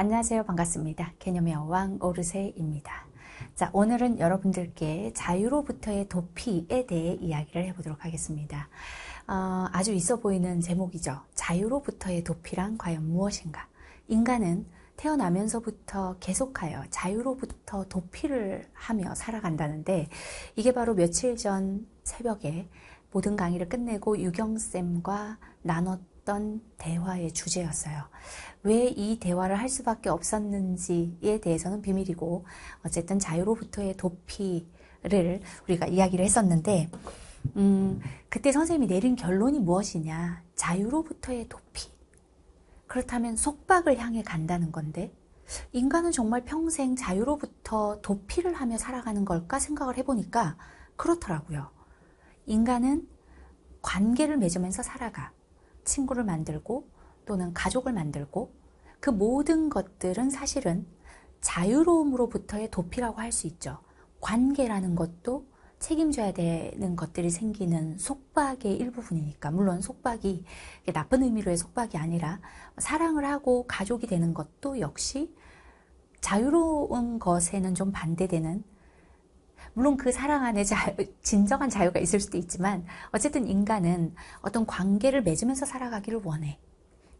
안녕하세요. 반갑습니다. 개념의 여왕 오르세입니다. 자, 오늘은 여러분들께 자유로부터의 도피에 대해 이야기를 해보도록 하겠습니다. 어, 아주 있어 보이는 제목이죠. 자유로부터의 도피란 과연 무엇인가? 인간은 태어나면서부터 계속하여 자유로부터 도피를 하며 살아간다는데 이게 바로 며칠 전 새벽에 모든 강의를 끝내고 유경쌤과 나눴 있던 대화의 주제였어요. 왜 이 대화를 할 수밖에 없었는지에 대해서는 비밀이고 어쨌든 자유로부터의 도피를 우리가 이야기를 했었는데 음, 그때 선생님이 내린 결론이 무엇이냐? 자유로부터의 도피. 그렇다면 속박을 향해 간다는 건데 인간은 정말 평생 자유로부터 도피를 하며 살아가는 걸까 생각을 해보니까 그렇더라고요. 인간은 관계를 맺으면서 살아가. 친구를 만들고 또는 가족을 만들고 그 모든 것들은 사실은 자유로움으로부터의 도피라고 할 수 있죠. 관계라는 것도 책임져야 되는 것들이 생기는 속박의 일부분이니까 물론 속박이 나쁜 의미로의 속박이 아니라 사랑을 하고 가족이 되는 것도 역시 자유로운 것에는 좀 반대되는 물론 그 사랑 안에 자유, 진정한 자유가 있을 수도 있지만 어쨌든 인간은 어떤 관계를 맺으면서 살아가기를 원해.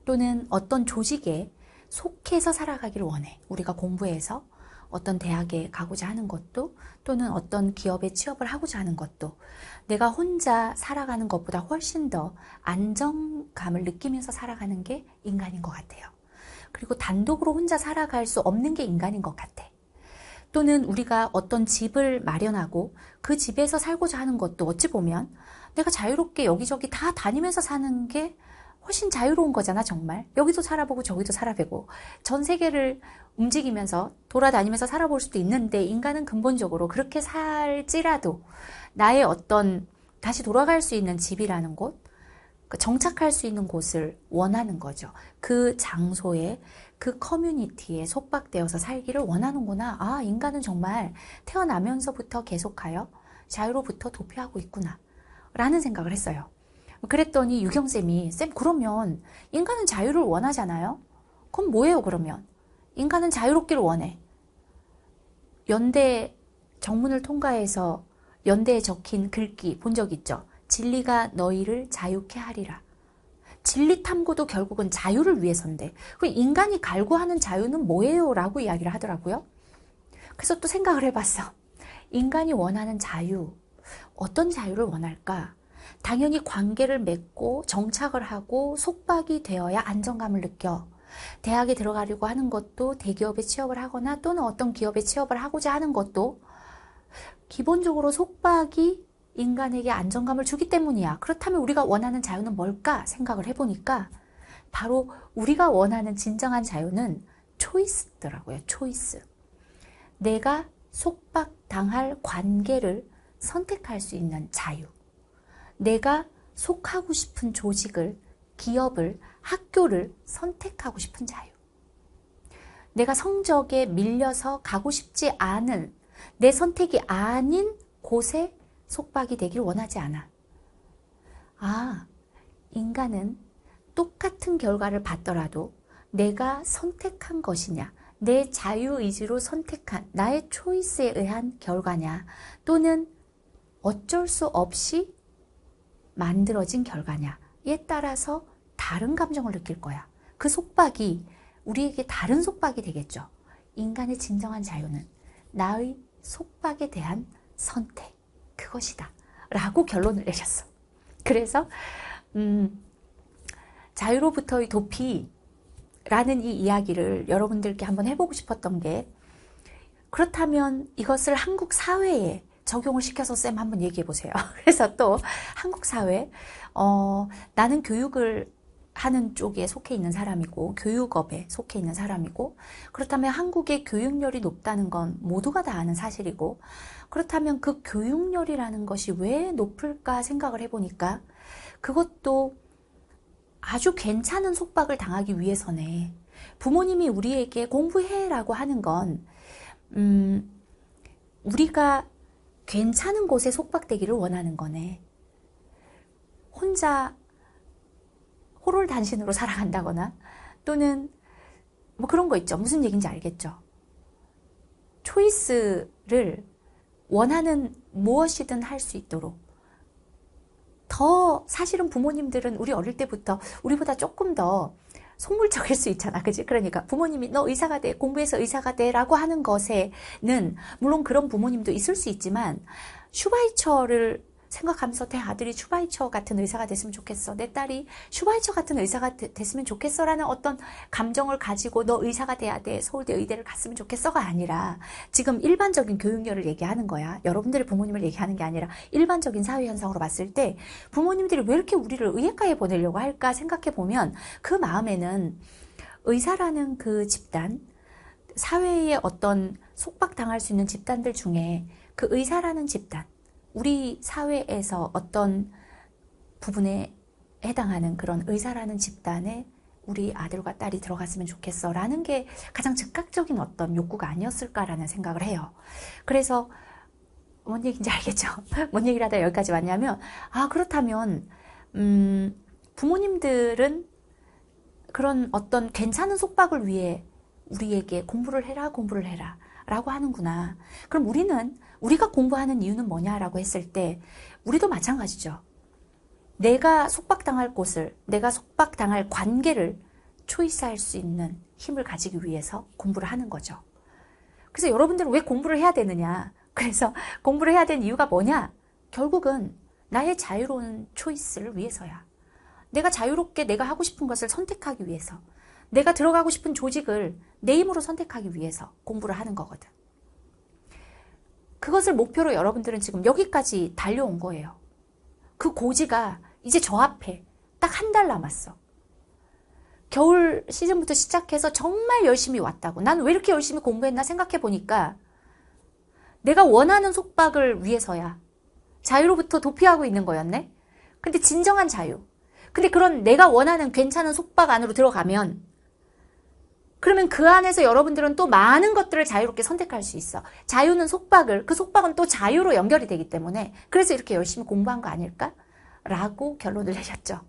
또는 어떤 조직에 속해서 살아가기를 원해. 우리가 공부해서 어떤 대학에 가고자 하는 것도 또는 어떤 기업에 취업을 하고자 하는 것도 내가 혼자 살아가는 것보다 훨씬 더 안정감을 느끼면서 살아가는 게 인간인 것 같아요. 그리고 단독으로 혼자 살아갈 수 없는 게 인간인 것 같아. 또는 우리가 어떤 집을 마련하고 그 집에서 살고자 하는 것도 어찌 보면 내가 자유롭게 여기저기 다 다니면서 사는 게 훨씬 자유로운 거잖아, 정말. 여기도 살아보고 저기도 살아보고 전 세계를 움직이면서 돌아다니면서 살아볼 수도 있는데 인간은 근본적으로 그렇게 살지라도 나의 어떤 다시 돌아갈 수 있는 집이라는 곳, 그 정착할 수 있는 곳을 원하는 거죠. 그 장소에 그 커뮤니티에 속박되어서 살기를 원하는구나. 아, 인간은 정말 태어나면서부터 계속하여 자유로부터 도피하고 있구나. 라는 생각을 했어요. 그랬더니 유경쌤이, 쌤, 그러면 인간은 자유를 원하잖아요? 그럼 뭐예요, 그러면? 인간은 자유롭기를 원해. 연대 정문을 통과해서 연대에 적힌 글귀 본 적 있죠? 진리가 너희를 자유케 하리라. 진리 탐구도 결국은 자유를 위해서인데 그 인간이 갈구하는 자유는 뭐예요? 라고 이야기를 하더라고요. 그래서 또 생각을 해봤어. 인간이 원하는 자유, 어떤 자유를 원할까? 당연히 관계를 맺고 정착을 하고 속박이 되어야 안정감을 느껴. 대학에 들어가려고 하는 것도 대기업에 취업을 하거나 또는 어떤 기업에 취업을 하고자 하는 것도 기본적으로 속박이 인간에게 안정감을 주기 때문이야. 그렇다면 우리가 원하는 자유는 뭘까 생각을 해보니까 바로 우리가 원하는 진정한 자유는 초이스더라고요. 초이스. 내가 속박당할 관계를 선택할 수 있는 자유. 내가 속하고 싶은 조직을, 기업을, 학교를 선택하고 싶은 자유. 내가 성적에 밀려서 가고 싶지 않은 내 선택이 아닌 곳에 속박이 되길 원하지 않아. 아, 인간은 똑같은 결과를 받더라도 내가 선택한 것이냐, 내 자유의지로 선택한 나의 초이스에 의한 결과냐, 또는 어쩔 수 없이 만들어진 결과냐에 따라서 다른 감정을 느낄 거야. 그 속박이 우리에게 다른 속박이 되겠죠. 인간의 진정한 자유는 나의 속박에 대한 선택. 그것이다. 라고 결론을 내셨어 그래서 음, 자유로부터의 도피라는 이 이야기를 여러분들께 한번 해보고 싶었던 게 그렇다면 이것을 한국 사회에 적용을 시켜서 쌤 한번 얘기해 보세요. 그래서 또 한국 사회, 어, 나는 교육을 하는 쪽에 속해 있는 사람이고 교육업에 속해 있는 사람이고 그렇다면 한국의 교육열이 높다는 건 모두가 다 아는 사실이고 그렇다면 그 교육열이라는 것이 왜 높을까 생각을 해보니까 그것도 아주 괜찮은 속박을 당하기 위해서네 부모님이 우리에게 공부해라고 하는 건 음, 우리가 괜찮은 곳에 속박되기를 원하는 거네 혼자 호를 단신으로 사랑한다거나 또는 뭐 그런 거 있죠. 무슨 얘기인지 알겠죠. 초이스를 원하는 무엇이든 할 수 있도록 더 사실은 부모님들은 우리 어릴 때부터 우리보다 조금 더 속물적일 수 있잖아. 그지? 그러니까 부모님이 너 의사가 돼. 공부해서 의사가 돼. 라고 하는 것에는 물론 그런 부모님도 있을 수 있지만 슈바이처를 생각하면서 내 아들이 슈바이처 같은 의사가 됐으면 좋겠어. 내 딸이 슈바이처 같은 의사가 되, 됐으면 좋겠어라는 어떤 감정을 가지고 너 의사가 돼야 돼. 서울대 의대를 갔으면 좋겠어가 아니라 지금 일반적인 교육열을 얘기하는 거야. 여러분들의 부모님을 얘기하는 게 아니라 일반적인 사회 현상으로 봤을 때 부모님들이 왜 이렇게 우리를 의예과에 보내려고 할까 생각해 보면 그 마음에는 의사라는 그 집단 사회의 어떤 속박당할 수 있는 집단들 중에 그 의사라는 집단 우리 사회에서 어떤 부분에 해당하는 그런 의사라는 집단에 우리 아들과 딸이 들어갔으면 좋겠어 라는 게 가장 즉각적인 어떤 욕구가 아니었을까라는 생각을 해요. 그래서 뭔 얘기인지 알겠죠? 뭔 얘기를 하다 여기까지 왔냐면, 아, 그렇다면, 음, 부모님들은 그런 어떤 괜찮은 속박을 위해 우리에게 공부를 해라, 공부를 해라. 라고 하는구나. 그럼 우리는 우리가 공부하는 이유는 뭐냐라고 했을 때 우리도 마찬가지죠. 내가 속박당할 곳을, 내가 속박당할 관계를 초이스할 수 있는 힘을 가지기 위해서 공부를 하는 거죠. 그래서 여러분들은 왜 공부를 해야 되느냐? 그래서 공부를 해야 되는 이유가 뭐냐? 결국은 나의 자유로운 초이스를 위해서야. 내가 자유롭게 내가 하고 싶은 것을 선택하기 위해서, 내가 들어가고 싶은 조직을 내 힘으로 선택하기 위해서 공부를 하는 거거든. 그것을 목표로 여러분들은 지금 여기까지 달려온 거예요. 그 고지가 이제 저 앞에 딱 한 달 남았어. 겨울 시즌부터 시작해서 정말 열심히 왔다고. 난 왜 이렇게 열심히 공부했나 생각해 보니까 내가 원하는 속박을 위해서야. 자유로부터 도피하고 있는 거였네? 근데 진정한 자유. 근데 그런 내가 원하는 괜찮은 속박 안으로 들어가면 그러면 그 안에서 여러분들은 또 많은 것들을 자유롭게 선택할 수 있어. 자유는 속박을, 그 속박은 또 자유로 연결이 되기 때문에 그래서 이렇게 열심히 공부한 거 아닐까? 라고 결론을 내렸죠.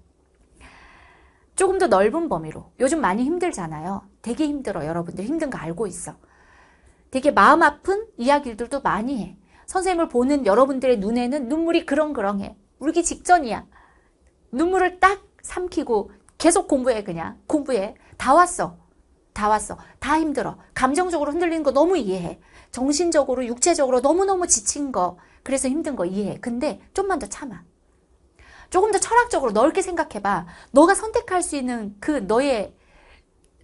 조금 더 넓은 범위로. 요즘 많이 힘들잖아요. 되게 힘들어. 여러분들 힘든 거 알고 있어. 되게 마음 아픈 이야기들도 많이 해. 선생님을 보는 여러분들의 눈에는 눈물이 그렁그렁해. 울기 직전이야. 눈물을 딱 삼키고 계속 공부해, 그냥. 공부해. 다 왔어. 다 왔어. 다 힘들어. 감정적으로 흔들리는 거 너무 이해해. 정신적으로, 육체적으로 너무너무 지친 거. 그래서 힘든 거 이해해. 근데 좀만 더 참아. 조금 더 철학적으로 넓게 생각해봐. 너가 선택할 수 있는 그 너의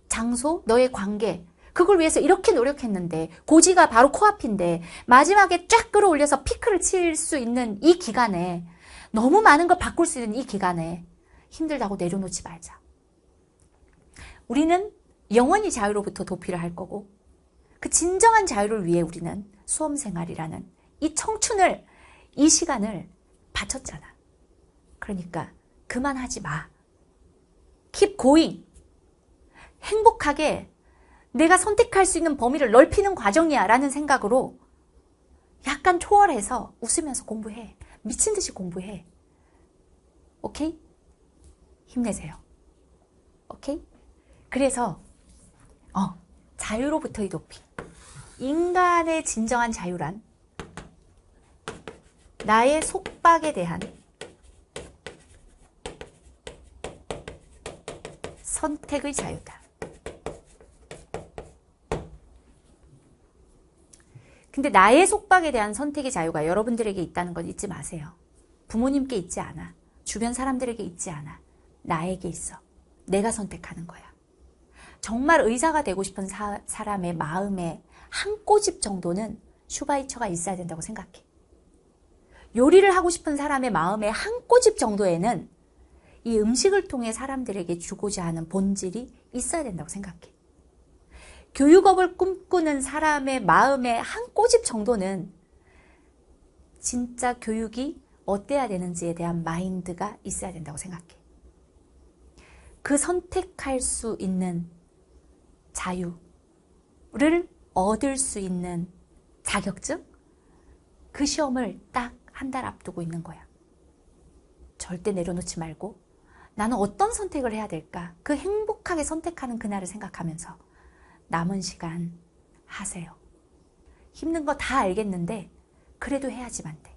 장소, 너의 관계, 그걸 위해서 이렇게 노력했는데 고지가 바로 코앞인데 마지막에 쫙 끌어올려서 피크를 칠 수 있는 이 기간에 너무 많은 걸 바꿀 수 있는 이 기간에 힘들다고 내려놓지 말자. 우리는 영원히 자유로부터 도피를 할 거고 그 진정한 자유를 위해 우리는 수험 생활이라는 이 청춘을 이 시간을 바쳤잖아. 그러니까 그만하지 마. Keep going. 행복하게 내가 선택할 수 있는 범위를 넓히는 과정이야 라는 생각으로 약간 초월해서 웃으면서 공부해. 미친 듯이 공부해. 오케이? 힘내세요. 오케이? 그래서 어, 자유로부터의 도피. 인간의 진정한 자유란 나의 속박에 대한 선택의 자유다. 근데 나의 속박에 대한 선택의 자유가 여러분들에게 있다는 건 잊지 마세요. 부모님께 있지 않아. 주변 사람들에게 있지 않아. 나에게 있어. 내가 선택하는 거야. 정말 의사가 되고 싶은 사, 람의 마음에 한 꼬집 정도는 슈바이처가 있어야 된다고 생각해. 요리를 하고 싶은 사람의 마음에 한 꼬집 정도에는 이 음식을 통해 사람들에게 주고자 하는 본질이 있어야 된다고 생각해. 교육업을 꿈꾸는 사람의 마음에 한 꼬집 정도는 진짜 교육이 어때야 되는지에 대한 마인드가 있어야 된다고 생각해. 그 선택할 수 있는 자유를 얻을 수 있는 자격증? 그 시험을 딱 한 달 앞두고 있는 거야. 절대 내려놓지 말고 나는 어떤 선택을 해야 될까? 그 행복하게 선택하는 그날을 생각하면서 남은 시간 하세요. 힘든 거 다 알겠는데 그래도 해야지만 돼.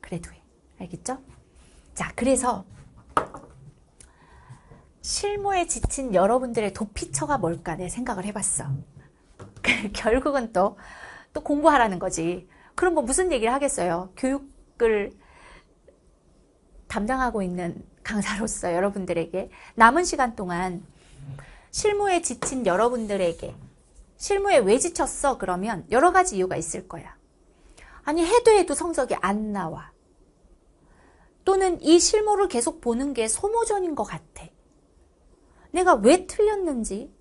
그래도 해. 알겠죠? 자, 그래서 실무에 지친 여러분들의 도피처가 뭘까 내 생각을 해봤어. 결국은 또, 또 공부하라는 거지. 그럼 뭐 무슨 얘기를 하겠어요? 교육을 담당하고 있는 강사로서 여러분들에게 남은 시간 동안 실무에 지친 여러분들에게 실무에 왜 지쳤어? 그러면 여러 가지 이유가 있을 거야. 아니, 해도 해도 성적이 안 나와. 또는 이 실무를 계속 보는 게 소모전인 것 같아. 내가 왜 틀렸는지.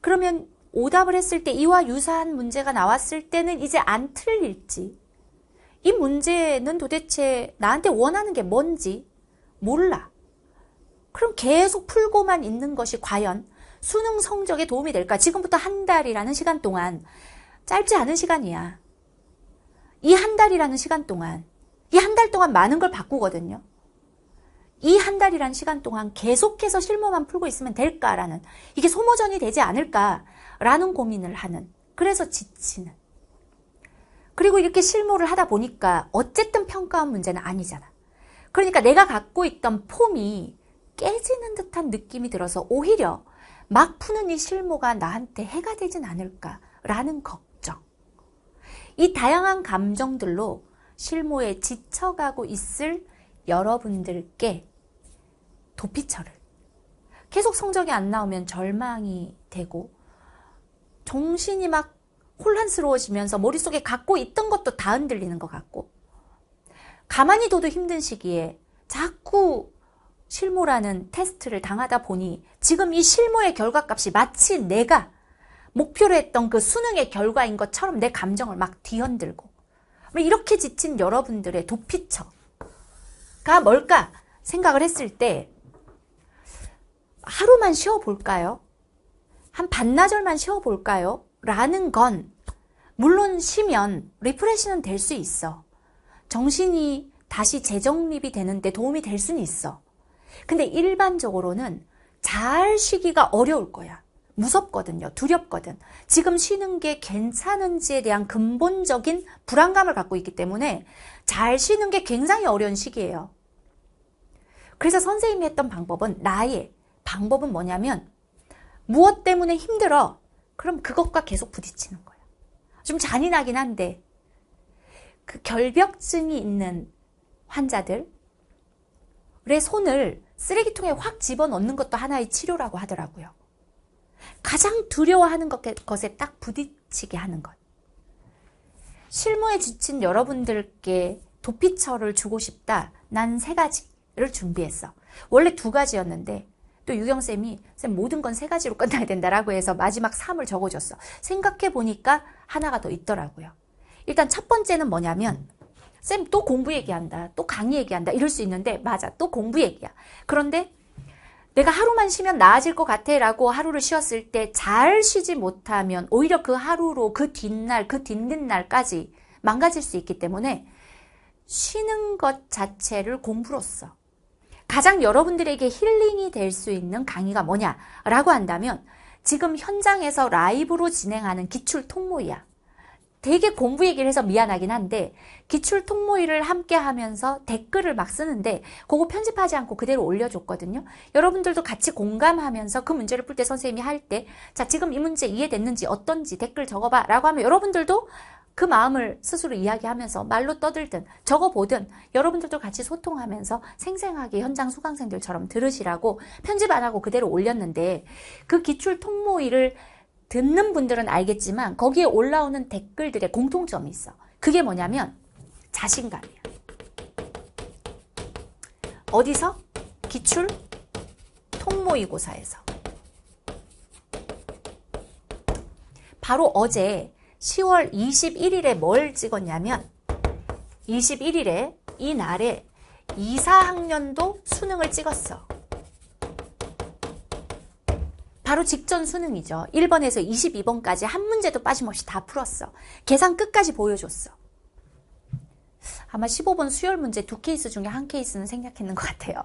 그러면 오답을 했을 때 이와 유사한 문제가 나왔을 때는 이제 안 틀릴지. 이 문제는 도대체 나한테 원하는 게 뭔지 몰라. 그럼 계속 풀고만 있는 것이 과연 수능 성적에 도움이 될까? 지금부터 한 달이라는 시간 동안 짧지 않은 시간이야. 이 한 달이라는 시간 동안 이 한 달 동안 많은 걸 바꾸거든요. 이한 달이란 시간 동안 계속해서 실무만 풀고 있으면 될까라는 이게 소모전이 되지 않을까라는 고민을 하는 그래서 지치는 그리고 이렇게 실무를 하다 보니까 어쨌든 평가원 문제는 아니잖아. 그러니까 내가 갖고 있던 폼이 깨지는 듯한 느낌이 들어서 오히려 막 푸는 이 실무가 나한테 해가 되진 않을까라는 걱정. 이 다양한 감정들로 실무에 지쳐가고 있을 여러분들께 도피처를 계속 성적이 안 나오면 절망이 되고 정신이 막 혼란스러워지면서 머릿속에 갖고 있던 것도 다 흔들리는 것 같고 가만히 둬도 힘든 시기에 자꾸 실무라는 테스트를 당하다 보니 지금 이 실무의 결과값이 마치 내가 목표로 했던 그 수능의 결과인 것처럼 내 감정을 막 뒤흔들고 뭐 이렇게 지친 여러분들의 도피처 가 뭘까 생각을 했을 때 하루만 쉬어 볼까요? 한 반나절만 쉬어 볼까요? 라는 건 물론 쉬면 리프레시는 될 수 있어. 정신이 다시 재정립이 되는데 도움이 될 수는 있어. 근데 일반적으로는 잘 쉬기가 어려울 거야. 무섭거든요. 두렵거든. 지금 쉬는 게 괜찮은지에 대한 근본적인 불안감을 갖고 있기 때문에 잘 쉬는 게 굉장히 어려운 시기예요. 그래서 선생님이 했던 방법은 나의 방법은 뭐냐면 무엇 때문에 힘들어? 그럼 그것과 계속 부딪히는 거예요. 좀 잔인하긴 한데 그 결벽증이 있는 환자들의 손을 쓰레기통에 확 집어넣는 것도 하나의 치료라고 하더라고요. 가장 두려워하는 것에 딱 부딪히게 하는 것. 실무에 지친 여러분들께 도피처를 주고 싶다. 난 세 가지. 를 준비했어. 원래 두 가지였는데 또 유경쌤이 쌤 모든 건 세 가지로 끝나야 된다라고 해서 마지막 3을 적어줬어. 생각해 보니까 하나가 더 있더라고요. 일단 첫 번째는 뭐냐면 쌤 또 공부 얘기한다. 또 강의 얘기한다. 이럴 수 있는데 맞아. 또 공부 얘기야. 그런데 내가 하루만 쉬면 나아질 것 같아 라고 하루를 쉬었을 때 잘 쉬지 못하면 오히려 그 하루로 그 뒷날, 그 뒷는날까지 망가질 수 있기 때문에 쉬는 것 자체를 공부로써 가장 여러분들에게 힐링이 될 수 있는 강의가 뭐냐라고 한다면 지금 현장에서 라이브로 진행하는 기출 통모이야. 되게 공부 얘기를 해서 미안하긴 한데 기출 통모이를 함께 하면서 댓글을 막 쓰는데 그거 편집하지 않고 그대로 올려줬거든요. 여러분들도 같이 공감하면서 그 문제를 풀 때 선생님이 할 때자 지금 이 문제 이해됐는지 어떤지 댓글 적어봐 라고 하면 여러분들도 그 마음을 스스로 이야기하면서 말로 떠들든 적어보든 여러분들도 같이 소통하면서 생생하게 현장 수강생들처럼 들으시라고 편집 안 하고 그대로 올렸는데 그 기출 통모의를 듣는 분들은 알겠지만 거기에 올라오는 댓글들의 공통점이 있어. 그게 뭐냐면 자신감이야. 어디서? 기출 통모의고사에서. 바로 어제 10월 21일에 뭘 찍었냐면 21일에 이 날에 2, 4학년도 수능을 찍었어. 바로 직전 수능이죠. 1번에서 22번까지 한 문제도 빠짐없이 다 풀었어. 계산 끝까지 보여줬어. 아마 15번 수열 문제 두 케이스 중에 한 케이스는 생략했는 것 같아요.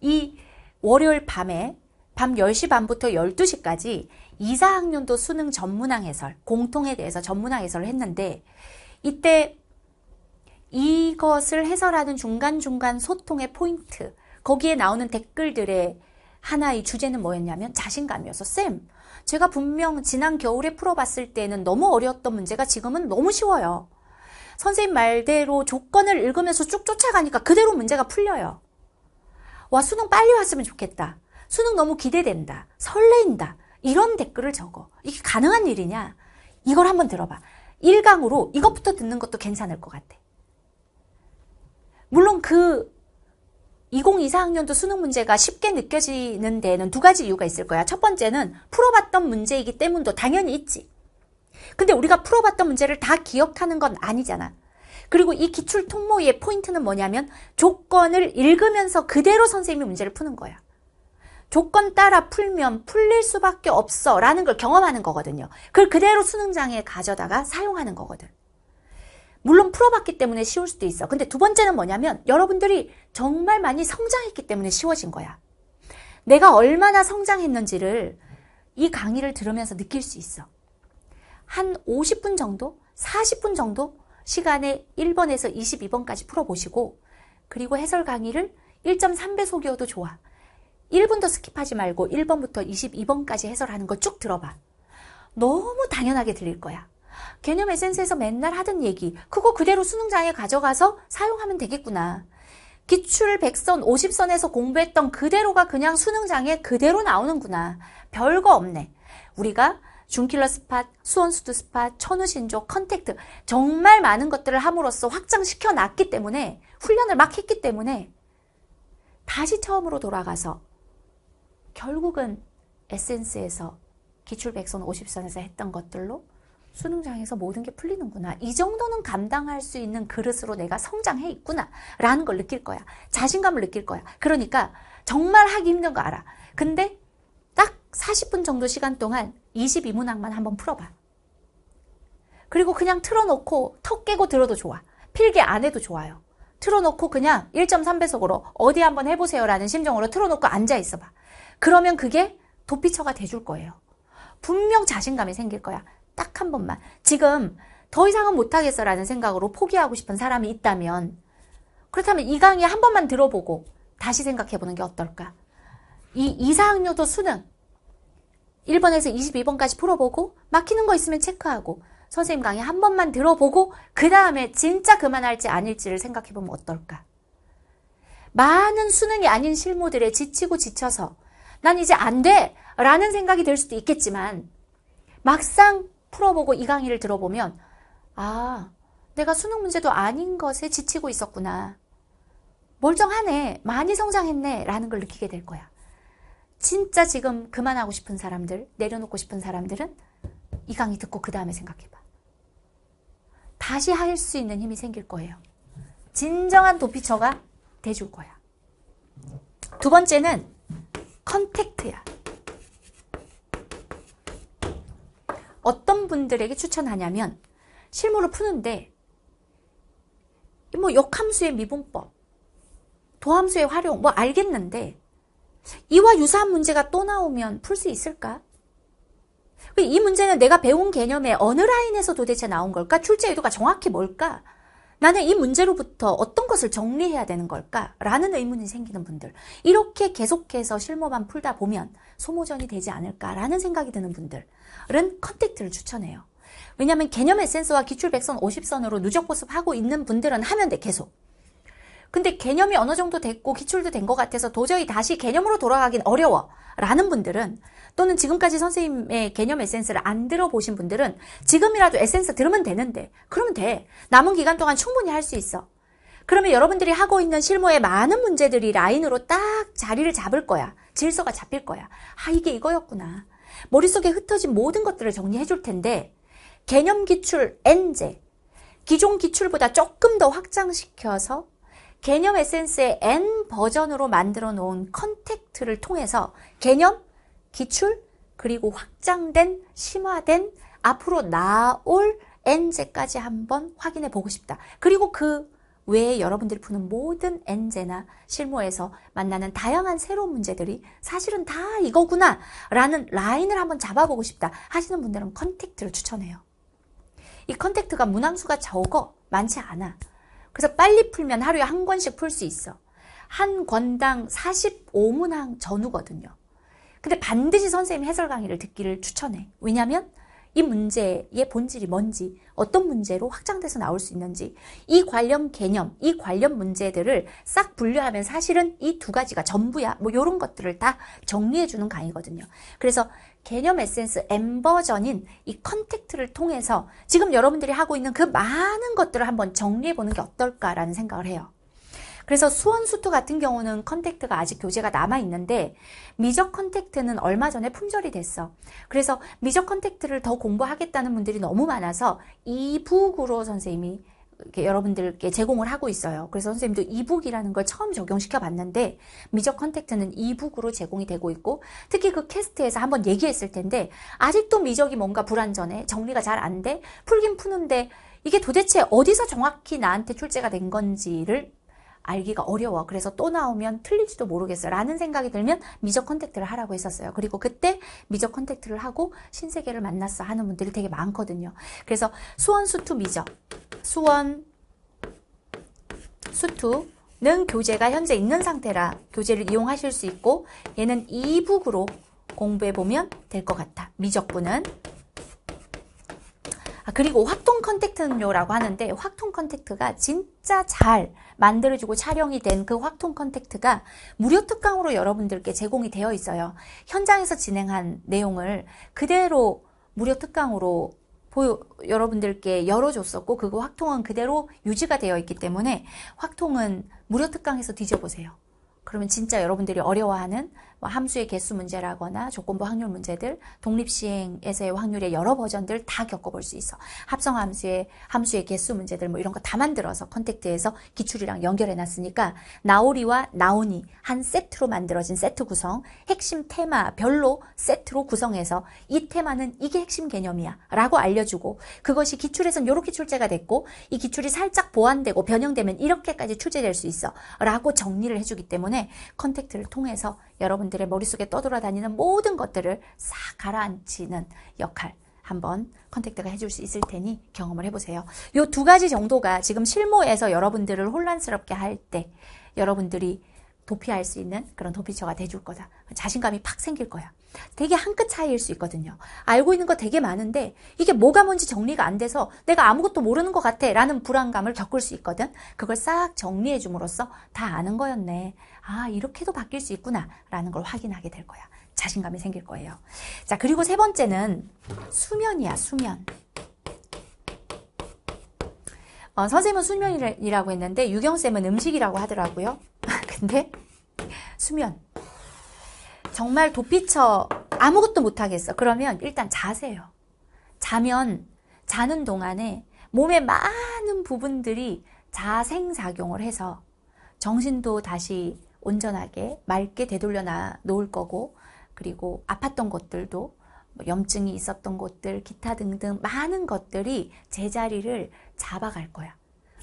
이 월요일 밤에 밤 10시 반부터 12시까지 이4학년도 수능 전문항 해설, 공통에 대해서 전문항 해설을 했는데 이때 이것을 해설하는 중간중간 소통의 포인트, 거기에 나오는 댓글들의 하나의 주제는 뭐였냐면 자신감이어서 쌤, 제가 분명 지난 겨울에 풀어봤을 때는 너무 어려웠던 문제가 지금은 너무 쉬워요. 선생님 말대로 조건을 읽으면서 쭉 쫓아가니까 그대로 문제가 풀려요. 와, 수능 빨리 왔으면 좋겠다. 수능 너무 기대된다. 설레인다. 이런 댓글을 적어. 이게 가능한 일이냐? 이걸 한번 들어봐. 1강으로 이것부터 듣는 것도 괜찮을 것 같아. 물론 그 2024학년도 수능 문제가 쉽게 느껴지는 데는 에두 가지 이유가 있을 거야. 첫 번째는 풀어봤던 문제이기 때문도 당연히 있지. 근데 우리가 풀어봤던 문제를 다 기억하는 건 아니잖아. 그리고 이 기출 통모의 포인트는 뭐냐면 조건을 읽으면서 그대로 선생님이 문제를 푸는 거야. 조건 따라 풀면 풀릴 수밖에 없어 라는 걸 경험하는 거거든요. 그걸 그대로 수능장에 가져다가 사용하는 거거든. 물론 풀어봤기 때문에 쉬울 수도 있어. 근데 두 번째는 뭐냐면 여러분들이 정말 많이 성장했기 때문에 쉬워진 거야. 내가 얼마나 성장했는지를 이 강의를 들으면서 느낄 수 있어. 한 50분 정도? 40분 정도? 시간에 1번에서 22번까지 풀어보시고 그리고 해설 강의를 1.3배속이어도 좋아. 1분도 스킵하지 말고 1번부터 22번까지 해설하는 거 쭉 들어봐. 너무 당연하게 들릴 거야. 개념 에센스에서 맨날 하던 얘기, 그거 그대로 수능장에 가져가서 사용하면 되겠구나. 기출 100선, 50선에서 공부했던 그대로가 그냥 수능장에 그대로 나오는구나. 별거 없네. 우리가 중킬러 스팟, 수원수두 스팟, 천우신조, 컨택트 정말 많은 것들을 함으로써 확장시켜 놨기 때문에 훈련을 막 했기 때문에 다시 처음으로 돌아가서 결국은 에센스에서 기출백선 50선에서 했던 것들로 수능장에서 모든 게 풀리는구나. 이 정도는 감당할 수 있는 그릇으로 내가 성장해 있구나. 라는 걸 느낄 거야. 자신감을 느낄 거야. 그러니까 정말 하기 힘든 거 알아. 근데 딱 40분 정도 시간 동안 22문항만 한번 풀어봐. 그리고 그냥 틀어놓고 턱 깨고 들어도 좋아. 필기 안 해도 좋아요. 틀어놓고 그냥 1.3배속으로 어디 한번 해보세요라는 심정으로 틀어놓고 앉아 있어봐. 그러면 그게 도피처가 돼 줄 거예요. 분명 자신감이 생길 거야. 딱 한 번만. 지금 더 이상은 못하겠어라는 생각으로 포기하고 싶은 사람이 있다면 그렇다면 이 강의 한 번만 들어보고 다시 생각해보는 게 어떨까? 이 이상요도 수능 1번에서 22번까지 풀어보고 막히는 거 있으면 체크하고 선생님 강의 한 번만 들어보고 그 다음에 진짜 그만할지 아닐지를 생각해보면 어떨까? 많은 수능이 아닌 실무들에 지치고 지쳐서 난 이제 안 돼! 라는 생각이 들 수도 있겠지만, 막상 풀어보고 이 강의를 들어보면, 아, 내가 수능 문제도 아닌 것에 지치고 있었구나. 멀쩡하네. 많이 성장했네. 라는 걸 느끼게 될 거야. 진짜 지금 그만하고 싶은 사람들, 내려놓고 싶은 사람들은 이 강의 듣고 그 다음에 생각해봐. 다시 할 수 있는 힘이 생길 거예요. 진정한 도피처가 돼줄 거야. 두 번째는 컨택트야. 어떤 분들에게 추천하냐면 실무를 푸는데 뭐 역함수의 미분법, 도함수의 활용 뭐 알겠는데 이와 유사한 문제가 또 나오면 풀 수 있을까? 이 문제는 내가 배운 개념의 어느 라인에서 도대체 나온 걸까? 출제 의도가 정확히 뭘까? 나는 이 문제로부터 어떤 것을 정리해야 되는 걸까? 라는 의문이 생기는 분들. 이렇게 계속해서 실무만 풀다 보면 소모전이 되지 않을까라는 생각이 드는 분들은 컨택트를 추천해요. 왜냐하면 개념의 센서와 기출백선 50선으로 누적 보습하고 있는 분들은 하면 돼, 계속. 근데 개념이 어느 정도 됐고 기출도 된 것 같아서 도저히 다시 개념으로 돌아가긴 어려워 라는 분들은 또는 지금까지 선생님의 개념 에센스를 안 들어보신 분들은 지금이라도 에센스 들으면 되는데 그러면 돼 남은 기간 동안 충분히 할 수 있어 그러면 여러분들이 하고 있는 실무의 많은 문제들이 라인으로 딱 자리를 잡을 거야 질서가 잡힐 거야 아 이게 이거였구나 머릿속에 흩어진 모든 것들을 정리해 줄 텐데 개념 기출 엔제 기존 기출보다 조금 더 확장시켜서 개념 에센스의 N 버전으로 만들어 놓은 컨택트를 통해서 개념, 기출, 그리고 확장된, 심화된, 앞으로 나올 N제까지 한번 확인해 보고 싶다. 그리고 그 외에 여러분들이 푸는 모든 엔제나 실무에서 만나는 다양한 새로운 문제들이 사실은 다 이거구나 라는 라인을 한번 잡아보고 싶다 하시는 분들은 컨택트를 추천해요. 이 컨택트가 문항수가 적어 많지 않아. 그래서 빨리 풀면 하루에 한 권씩 풀 수 있어. 한 권당 45문항 전후거든요. 근데 반드시 선생님 이 해설 강의를 듣기를 추천해. 왜냐면 이 문제의 본질이 뭔지, 어떤 문제로 확장돼서 나올 수 있는지, 이 관련 개념, 이 관련 문제들을 싹 분류하면 사실은 이 두 가지가 전부야. 뭐 이런 것들을 다 정리해주는 강의거든요. 그래서 개념 에센스 M 버전인 이 컨택트를 통해서 지금 여러분들이 하고 있는 그 많은 것들을 한번 정리해 보는 게 어떨까라는 생각을 해요. 그래서 수원수투 같은 경우는 컨택트가 아직 교재가 남아 있는데 미적 컨택트는 얼마 전에 품절이 됐어. 그래서 미적 컨택트를 더 공부하겠다는 분들이 너무 많아서 이북으로 선생님이 여러분들께 제공을 하고 있어요. 그래서 선생님도 이북이라는 걸 처음 적용시켜 봤는데 미적 컨택트는 이북으로 제공이 되고 있고 특히 그 캐스트에서 한번 얘기했을 텐데 아직도 미적이 뭔가 불안전해 정리가 잘 안 돼 풀긴 푸는데 이게 도대체 어디서 정확히 나한테 출제가 된 건지를 알기가 어려워. 그래서 또 나오면 틀릴지도 모르겠어요. 라는 생각이 들면 미적 컨택트를 하라고 했었어요. 그리고 그때 미적 컨택트를 하고 신세계를 만났어 하는 분들이 되게 많거든요. 그래서 수원, 수투, 미적. 수원, 수투. 는 교재가 현재 있는 상태라 교재를 이용하실 수 있고 얘는 이북으로 공부해 보면 될 것 같아. 미적분은 아, 그리고 확통 컨택트는요라고 하는데 확통 컨택트가 진짜 잘 만들어지고 촬영이 된 그 확통 컨택트가 무료 특강으로 여러분들께 제공이 되어 있어요. 현장에서 진행한 내용을 그대로 무료 특강으로 보여, 여러분들께 열어줬었고 그거 확통은 그대로 유지가 되어 있기 때문에 확통은 무료 특강에서 뒤져보세요. 그러면 진짜 여러분들이 어려워하는 뭐 함수의 개수 문제라거나 조건부 확률 문제들, 독립시행에서의 확률의 여러 버전들 다 겪어볼 수 있어. 합성 함수의 함수의 개수 문제들 뭐 이런 거 다 만들어서 컨택트에서 기출이랑 연결해놨으니까 나오리와 나오니 한 세트로 만들어진 세트 구성, 핵심 테마별로 세트로 구성해서 이 테마는 이게 핵심 개념이야라고 알려주고 그것이 기출에선 이렇게 출제가 됐고 이 기출이 살짝 보완되고 변형되면 이렇게까지 출제될 수 있어라고 정리를 해주기 때문에 컨택트를 통해서 여러분들의 머릿속에 떠돌아다니는 모든 것들을 싹 가라앉히는 역할 한번 컨택트가 해줄 수 있을 테니 경험을 해보세요. 이 두 가지 정도가 지금 실무에서 여러분들을 혼란스럽게 할 때 여러분들이 도피할 수 있는 그런 도피처가 돼줄 거다. 자신감이 팍 생길 거야. 되게 한 끗 차이일 수 있거든요. 알고 있는 거 되게 많은데 이게 뭐가 뭔지 정리가 안 돼서 내가 아무것도 모르는 것 같아 라는 불안감을 겪을 수 있거든. 그걸 싹 정리해 줌으로써 다 아는 거였네. 아, 이렇게도 바뀔 수 있구나라는 걸 확인하게 될 거야. 자신감이 생길 거예요. 자, 그리고 세 번째는 수면이야, 수면. 어, 선생님은 수면이라고 했는데 유경쌤은 음식이라고 하더라고요. 근데 수면. 정말 도피처 아무것도 못하겠어. 그러면 일단 자세요. 자면 자는 동안에 몸의 많은 부분들이 자생작용을 해서 정신도 다시 온전하게 맑게 되돌려 놓을 거고 그리고 아팠던 것들도 뭐 염증이 있었던 것들 기타 등등 많은 것들이 제자리를 잡아갈 거야.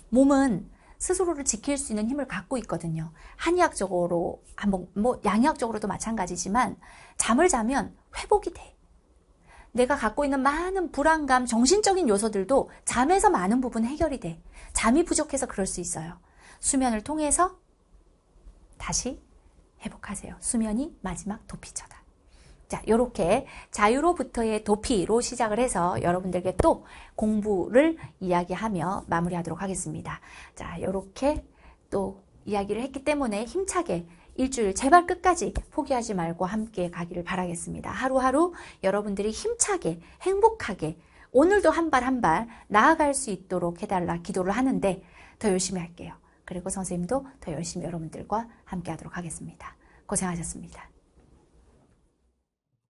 몸은 스스로를 지킬 수 있는 힘을 갖고 있거든요. 한의학적으로 한번 아, 뭐, 뭐 양의학적으로도 마찬가지지만 잠을 자면 회복이 돼. 내가 갖고 있는 많은 불안감, 정신적인 요소들도 잠에서 많은 부분 해결이 돼. 잠이 부족해서 그럴 수 있어요. 수면을 통해서 다시 회복하세요. 수면이 마지막 도피처다. 자, 요렇게 자유로부터의 도피로 시작을 해서 여러분들에또 공부를 이야기하며 마무리하도록 하겠습니다. 자, 요렇게 또 이야기를 했기 때문에 힘차게 일주일 제발 끝까지 포기하지 말고 함께 가기를 바라겠습니다. 하루하루 여러분들이 힘차게 행복하게 오늘도 한 발 한 발 나아갈 수 있도록 해달라 기도를 하는데 더 열심히 할게요. 그리고 선생님도 더 열심히 여러분들과 함께 하도록 하겠습니다. 고생하셨습니다.